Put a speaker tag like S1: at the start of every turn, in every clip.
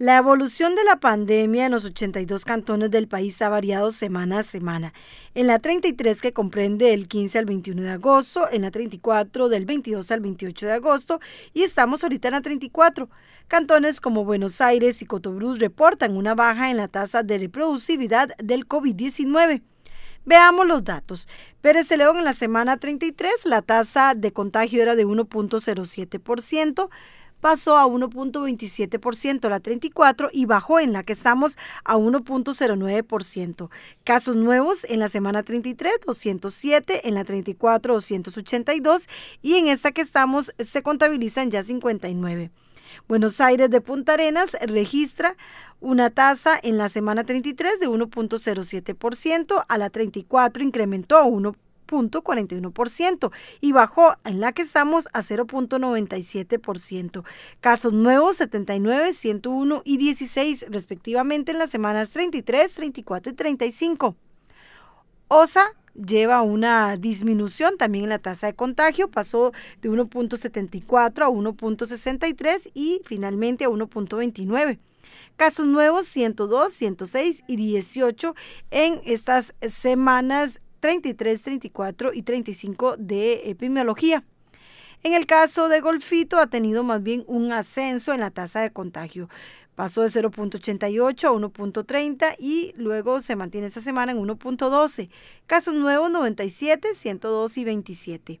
S1: La evolución de la pandemia en los 82 cantones del país ha variado semana a semana. En la 33 que comprende el 15 al 21 de agosto, en la 34 del 22 al 28 de agosto y estamos ahorita en la 34. Cantones como Buenos Aires y Cotobruz reportan una baja en la tasa de reproductividad del COVID-19. Veamos los datos. Pérez de León en la semana 33 la tasa de contagio era de 1.07% pasó a 1.27%, la 34, y bajó en la que estamos a 1.09%. Casos nuevos en la semana 33, 207, en la 34, 282, y en esta que estamos se contabilizan ya 59. Buenos Aires de Punta Arenas registra una tasa en la semana 33 de 1.07%, a la 34 incrementó a 1 0.41% y bajó en la que estamos a 0.97%. Casos nuevos 79, 101 y 16 respectivamente en las semanas 33, 34 y 35. OSA lleva una disminución también en la tasa de contagio, pasó de 1.74 a 1.63 y finalmente a 1.29. Casos nuevos 102, 106 y 18 en estas semanas 33, 34 y 35 de epidemiología. En el caso de Golfito ha tenido más bien un ascenso en la tasa de contagio. Pasó de 0.88 a 1.30 y luego se mantiene esta semana en 1.12. Casos nuevos 97, 102 y 27.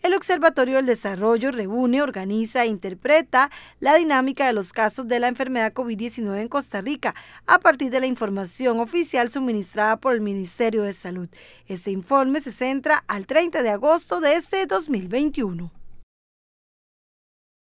S1: El Observatorio del Desarrollo reúne, organiza e interpreta la dinámica de los casos de la enfermedad COVID-19 en Costa Rica a partir de la información oficial suministrada por el Ministerio de Salud. Este informe se centra al 30 de agosto de este 2021.